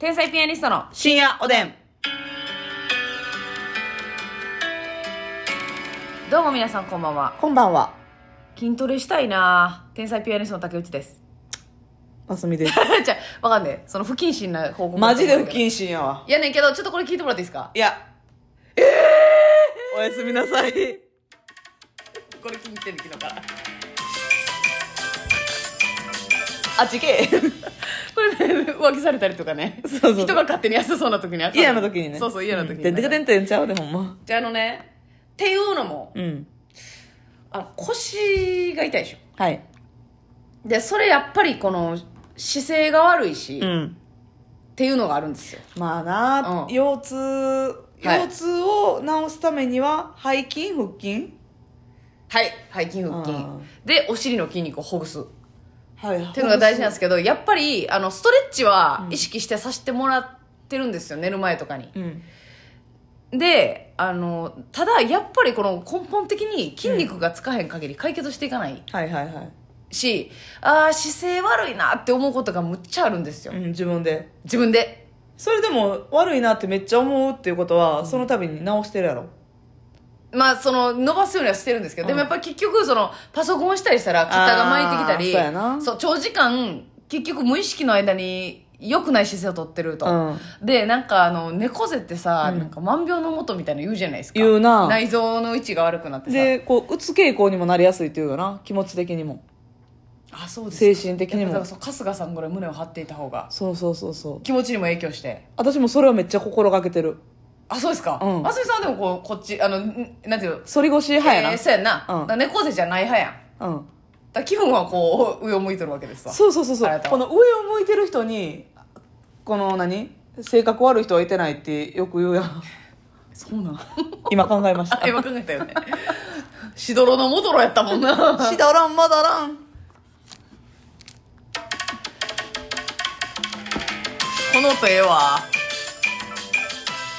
天才ピアニストの深夜おでん。どうも皆さんこんばんは。こんばんは。筋トレしたいな天才ピアニストの竹内です。あすみです。じゃわかんねえ。その不謹慎な方法。マジで不謹慎やわ。いやねんけど、ちょっとこれ聞いてもらっていいですかいや。ええおやすみなさい。これ気に入ってる昨日から。あっちけえ。それで浮気されたりとかねそうそう人が勝手に休そうな時にあっん嫌な時にねそうそう嫌な時に、でんてかでんてんちゃうでほんまじゃああのねっていうのも、うん、あの腰が痛いでしょはいでそれやっぱりこの姿勢が悪いし、うん、っていうのがあるんですよまあな、うん、腰痛腰痛を治すためには背筋腹筋はい背筋腹筋でお尻の筋肉をほぐすはい、っていうのが大事なんですけどやっぱりあのストレッチは意識してさせてもらってるんですよ、うん、寝る前とかに。うん、であのただやっぱりこの根本的に筋肉がつかへん限り解決していかない。はいはいはいしああ姿勢悪いなって思うことがむっちゃあるんですよ、うん、自分で自分でそれでも悪いなってめっちゃ思うっていうことは、その度に直してるやろまあその伸ばすようにはしてるんですけど、でもやっぱり結局そのパソコンしたりしたら肩が巻いてきたりそうそう長時間結局無意識の間に良くない姿勢をとってると、うんでなんかあの猫背ってさ、うんなんか万病のもとみたいなの言うじゃないですか言うな内臓の位置が悪くなってさでこううつ傾向にもなりやすいっていうよな気持ち的にもあそうです精神的にもだからそう春日さんぐらい胸を張っていた方がそうそうそうそう気持ちにも影響して私もそれはめっちゃ心がけてるあ、そうですか。うん。あすみさんはでもこう、こっち、あの、なんていうの反り腰派やな。えー、そうやな。うん。猫背じゃない派やん。うん。だ気分はこう、上を向いてるわけですわ。そうそうそうそう。この上を向いてる人に、この何性格悪い人はいてないってよく言うやん。そうなん 今考えました。今考えたよね。しどろのもどろやったもんな。しどろんまだろん。この手え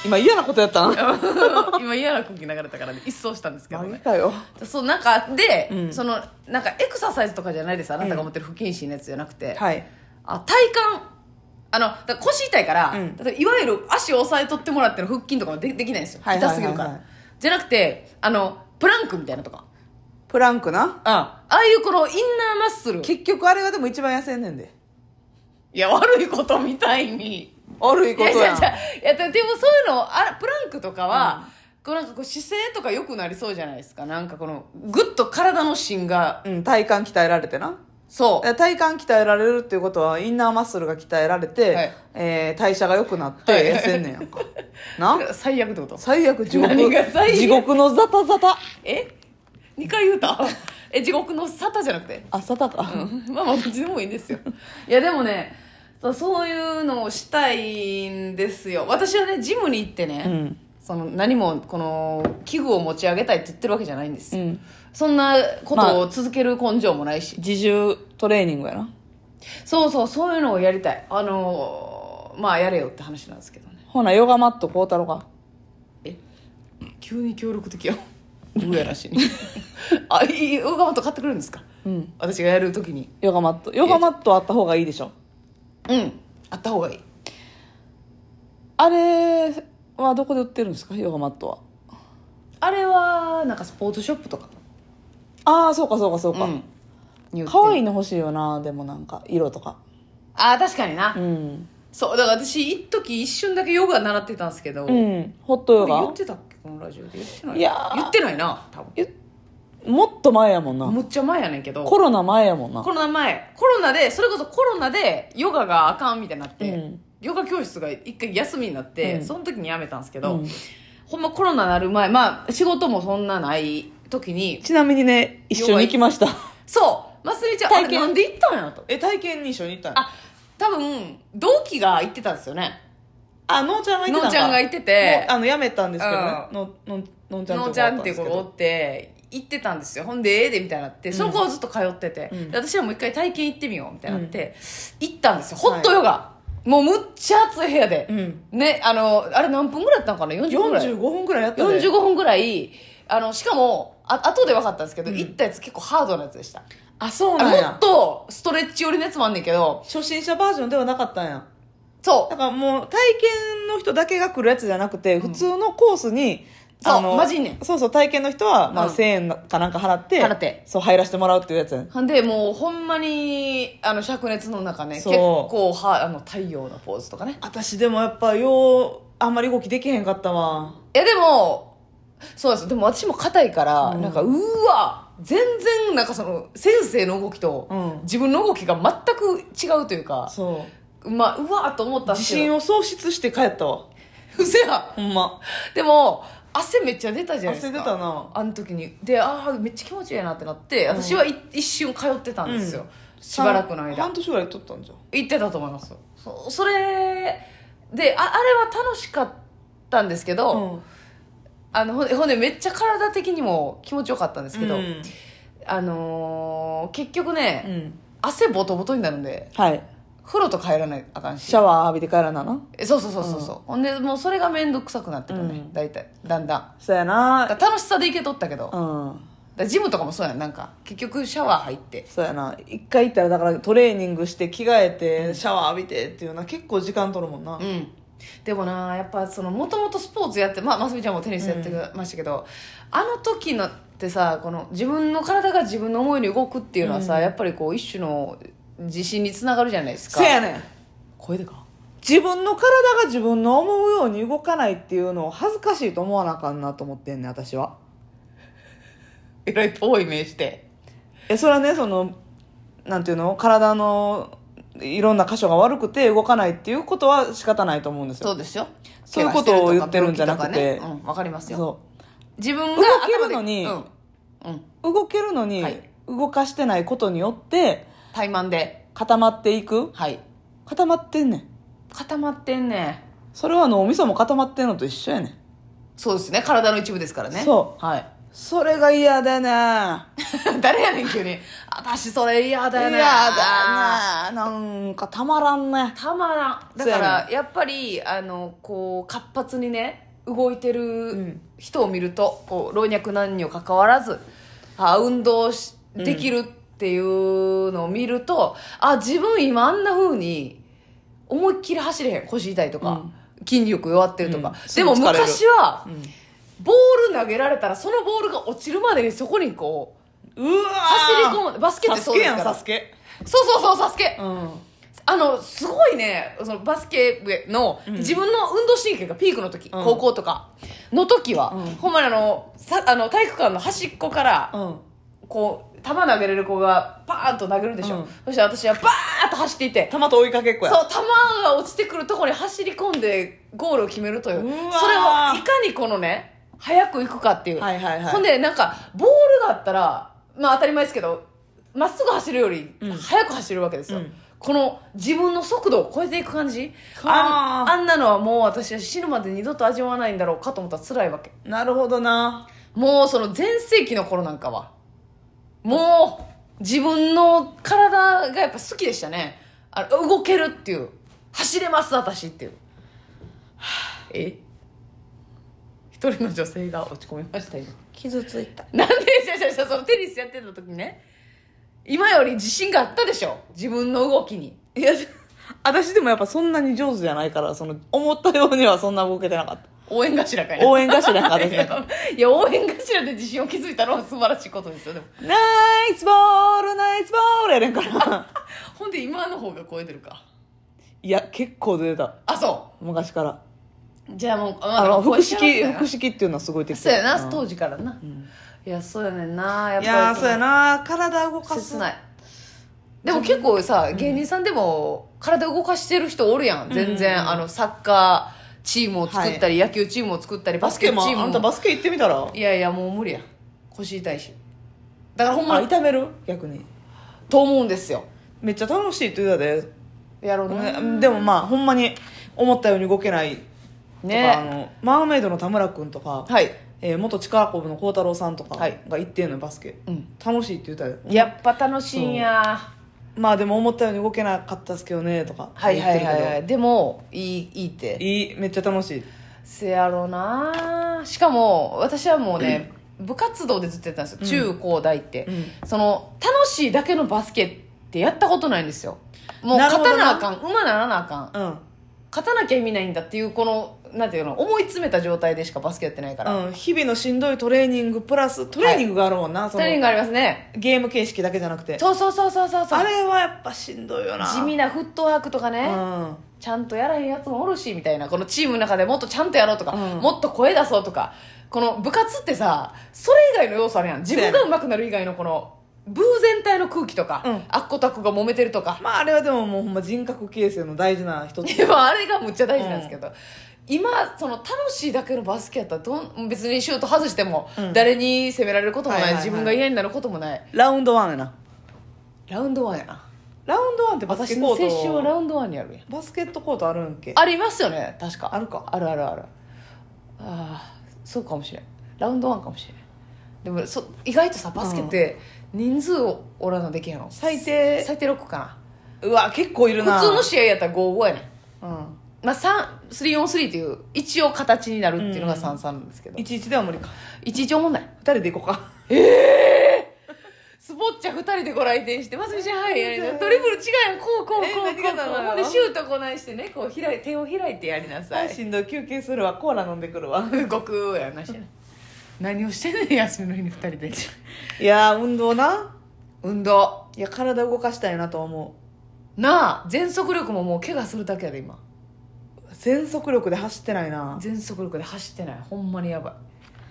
今嫌なことやったん 今嫌な空気流れたから、ね、一掃したんですけどねそうなんかで、うん、そのなんかエクササイズとかじゃないですあなたが持ってる不謹慎のやつじゃなくて、うんはい、あ体幹あの腰痛いからうん、いわゆる足を押さえとってもらっての腹筋とかもでできないんですよ、はいはいはいはい、痛すぎるから、じゃなくてあのプランクみたいなとかプランクなああいうこのインナーマッスル結局あれがでも一番痩せんねんでいや悪いことみたいに悪いことやんいやいやでもそういうのあプランクとかは、うん、こうなんかこう姿勢とか良くなりそうじゃないですかなんかこのぐっと体の芯が、うん、体幹鍛えられてなそう体幹鍛えられるっていうことはインナーマッスルが鍛えられて、はい、えー、代謝が良くなって痩せんねんやんか、はい、な最悪ってこと最悪地獄地獄のザタザタえ2回言うたえ地獄の沙汰じゃなくてあ沙汰か、うん、まあまあどっちでもいいんですよいやでもねそういうのをしたいんですよ私はねジムに行ってね、うん、その何もこの器具を持ち上げたいって言ってるわけじゃないんですよ、うん、そんなことを続ける根性もないし、まあ、自重トレーニングやなそうそうそういうのをやりたいあのまあやれよって話なんですけどねほなヨガマット孝太郎かえ急に協力的よどうやらしに あヨガマット買ってくるんですか、うん、私がやるときにヨガマットヨガマットあった方がいいでしょうんあった方がいいあれはどこで売ってるんですかヨガマットはあれはなんかスポーツショップとかああそうかそうかそうか、うん、可愛いの欲しいよなでもなんか色とかああ確かになうんそうだから私一時一瞬だけヨガ習ってたんですけど、うん、ホットヨガ言ってたっけこのラジオで言ってないいや言ってないな多分言ってもっと前やもんなむっちゃ前やねんけどコロナ前やもんなコロナ前コロナでそれこそコロナでヨガがあかんみたいになって、うんヨガ教室が一回休みになって、うんその時に辞めたんですけど、うんほんまコロナなる前まあ仕事もそんなない時にちなみにね一緒に行きました そうますみちゃんあ体れ験なんで行ったんやろとえ体験に一緒に行ったんやあ多分同期が行ってたんですよねあのんちゃんが行ってたのんちゃんが行っててあのやめたんですけどね、のののんちゃんのんちゃんっていう子がおって行ってたんですよほんでええでみたいになってその子をずっと通ってて、うん私はもう一回体験行ってみようみたいになって、行ったんですよホットヨガ、もうむっちゃ暑い部屋で、うんねあのあれ何分ぐらいやったんかな4 5分ぐらいやったで45分ぐらいあのしかもあ後で分かったんですけど、行ったやつ結構ハードなやつでしたあそうなんもっとストレッチ寄りのやつもあんねんけど初心者バージョンではなかったんやそうだからもう体験の人だけが来るやつじゃなくて、普通のコースにそう、マジねそうそう、体験の人は、まあ、1000円かなんか払って、払って。そう、入らせてもらうっていうやつ。ほんで、もう、ほんまに、あの、灼熱の中ね、結構、は、あの、太陽のポーズとかね。私、でもやっぱ、よう、あんまり動きできへんかったわ。いや、でも、そうです。でも私も硬いから、うん、なんか、うわ全然、なんかその、先生の動きと、自分の動きが全く違うというか、うそう。まあ、うわと思った自信を喪失して帰ったわ。うせや。ほんま。でも、汗めっちゃ出たじゃないですか汗出たなあの時にでああめっちゃ気持ちいいなってなって私は一瞬通ってたんですよ、しばらくの間半年ぐらいとったんじゃん行ってたと思いますそそれでああれは楽しかったんですけど、うん、あの骨めっちゃ体的にも気持ちよかったんですけど、うん、あのー、結局ね、うん、汗ボトボトになるんで、はい、風呂と帰らないあかんしシャワー浴びて帰らなのえそうそうそうそうそう、ほんでもうそれが面倒くさくなってるね、うん大体だんだんそうやな楽しさでいけとったけど、うんだジムとかもそうやんなんか結局シャワー入ってそうやな一回行ったらだからトレーニングして着替えてシャワー浴びてっていうのは結構時間取るもんな、うんでもなやっぱそのもともとスポーツやってまあ真すみちゃんもテニスやってましたけど、あの時のってさこの自分の体が自分の思いに動くっていうのはさ、やっぱりこう一種の自信につながるじゃないですかせやねん声でか自分の体が自分の思うように動かないっていうのを恥ずかしいと思わなあかんなと思ってんねん私はえらい遠い目してえそれはねそのなんていうの体のいろんな箇所が悪くて動かないっていうことは仕方ないと思うんですよそうですよそういうことを言ってるんじゃなくて、ね、うん、わかりますよ自分が動けるのに、うん、うん、動けるのに、はい、動かしてないことによって怠慢で固まっていくはい固まってんねん固まってんねそれは脳みそも固まってんのと一緒やねんそうですね体の一部ですからねそうはいそれが嫌だね 誰やねん急に私それ嫌だよね嫌だねなんかたまらんねたまらんだからやっぱりあのこう活発にね動いてる人を見ると、こう老若男女かかわらずあ運動しできるっっていうのを見るとあ自分今あんなふうに思いっきり走れへん腰痛いとか、うん、筋力弱ってるとか、うん、でも昔は、ボール投げられたらそのボールが落ちるまでにそこにこううわ走り込むバスケってそうですからサスケやんサスケそうそうそうサスケ、うんあの、すごいね、そのバスケの、自分の運動神経がピークの時、うん、高校とかの時は、うん、ほんまにあの、さあの体育館の端っこから、うん、こう、球投げれる子がパーンと投げるでしょ、うんそして私はバーッと走っていって球と追いかけっこやそう球が落ちてくるところに走り込んでゴールを決めるといううそれをいかにこのね早く行くかっていう、はいはいはいほんでなんかボールがあったらまあ当たり前ですけどまっすぐ走るより早速く走るわけですよ、うんこの自分の速度を超えていく感じああんなのはもう私は死ぬまで二度と味わわないんだろうかと思ったら辛いわけなるほどなもうその前世紀の頃なんかはもう自分の体がやっぱ好きでしたねあの動けるっていう走れます私っていう、は あ、え一人の女性が落ち込みました今傷ついたなんでじゃじゃそのテニスやってた時ね今より自信があったでしょ自分の動きにいや私でもやっぱそんなに上手じゃないからその思ったようにはそんな動けてなかった応援頭かい応援頭か いや応援頭で自信を築いたのは素晴らしいことですよでも「ナイスボールナイスボール」やねんから ほんで今の方が超えてるかいや結構出てたあそう昔からじゃあもう、あの複式複式っていうのはすごいできそうやな、うん、当時からな、うん、いやそうやねんなやっぱりいやそうやな体動かすないでも結構さ芸人さんでも体動かしてる人おるやん全然、うん、あのサッカーチームを作ったり、野球チームを作ったりバスケチームもあんたバスケ行ってみたらいやいやもう無理や腰痛いしだからほんまに痛める逆にと思うんですよめっちゃ楽しいって言うたで、やろうねでもまあほんまに思ったように動けないとか、ねあのマーメイドの田村君とか、はいえー元力こぶの孝太郎さんとかはいが行ってんのよバスケ、うん楽しいって言うたでやっぱ楽しいんやまあでも思ったように動けなかったっすけどねとかはい言っはてるいけど、はいはいでもいいいいっていいめっちゃ楽しいせやろなしかも私はもうね、部活動でずっとやってたんですよ、中高大って、うんその楽しいだけのバスケってやったことないんですよもう勝たなあかん馬ならなあかんうん勝たなきゃ意味ないんだっていうこのなんていうの思い詰めた状態でしかバスケやってないから、うん、日々のしんどいトレーニングプラストレーニングがあるもんな、トレーニングありますねゲーム形式だけじゃなくてそうそうそうそうそうそうあれはやっぱしんどいよな地味なフットワークとかね、うんちゃんとやらへんやつもおるしみたいなこのチームの中でもっとちゃんとやろうとか、うんもっと声出そうとかこの部活ってさそれ以外の要素あるやん自分が上手くなる以外のこの部全体の空気とか、うんあっこたっこが揉めてるとかまああれはでももうほんま人格形成の大事な一つ でもあれがむっちゃ大事なんですけど、今その楽しいだけのバスケやったらどん別にシュート外しても誰に責められることもない,、自分が嫌になることもないラウンドワンやなラウンドワンやなラウンドワンってバスケ私コの接種はラウンドワンにあるやんバスケットコートあるんけありますよね確かあるかあるあるあるああそうかもしれんラウンドワンかもしれんでもそ意外とさバスケって人数をおらのできへんの最低最低6かうわ結構いるな普通の試合やったら55やねんうんまあ、3リーという一応形になるっていうのが33なんですけど、11では無理か11おもんない2人で行こうかええー、スポッチャ2人でご来店して「ますみちゃんはい」やりなトリプル違うこうこうこうこうほんでシュートこないしてねこう開い手を開いてやりなさいしんどい休憩するわコーラ飲んでくるわ ごくやなし何をしてんねん休みの日に2人でいや運動な運動いや体動かしたいなと思うなあ全速力ももう怪我するだけやで今全速力で走ってないな全速力で走ってないほんまにやばい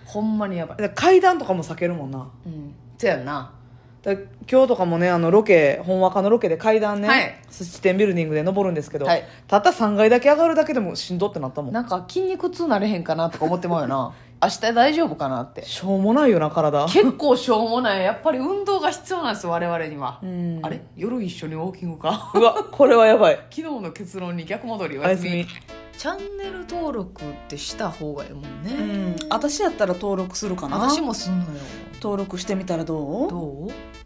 ほんまにやばい階段とかも避けるもんなうんそやんなだ今日とかもねあのロケ本若のロケで階段ね、はい寿司店ビルディングで登るんですけど、はいたった3階だけ上がるだけでもしんどってなったもんなんか筋肉痛なれへんかなとか思ってもうよな 明日大丈夫かなってしょうもないよな体結構しょうもないやっぱり運動が必要なんです我々にはうんあれ夜一緒にウォーキングかうわこれはやばい 昨日の結論に逆戻りはすみチャンネル登録ってした方がいいもんね、うん、私やったら登録するかな私もすんのよ登録してみたらどうどう